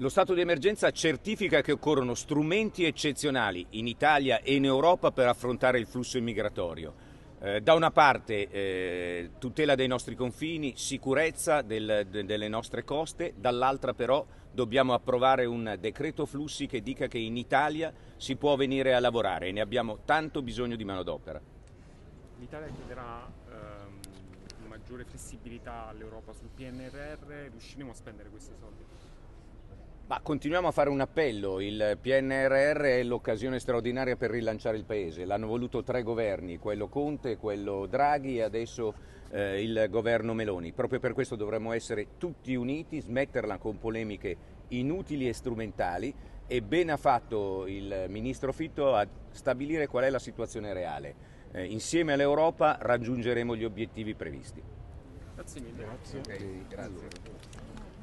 Lo stato di emergenza certifica che occorrono strumenti eccezionali in Italia e in Europa per affrontare il flusso immigratorio. Eh, da una parte eh, tutela dei nostri confini, sicurezza del, de, delle nostre coste, dall'altra però dobbiamo approvare un decreto flussi che dica che in Italia si può venire a lavorare e ne abbiamo tanto bisogno di manodopera. L'Italia chiederà ehm, maggiore flessibilità all'Europa sul PNRR, riusciremo a spendere questi soldi? Ma continuiamo a fare un appello, il PNRR è l'occasione straordinaria per rilanciare il Paese, l'hanno voluto tre governi, quello Conte, quello Draghi e adesso eh, il governo Meloni. Proprio per questo dovremmo essere tutti uniti, smetterla con polemiche inutili e strumentali e ben ha fatto il ministro Fitto a stabilire qual è la situazione reale. Eh, insieme all'Europa raggiungeremo gli obiettivi previsti. Grazie mille. Grazie. Okay, grazie.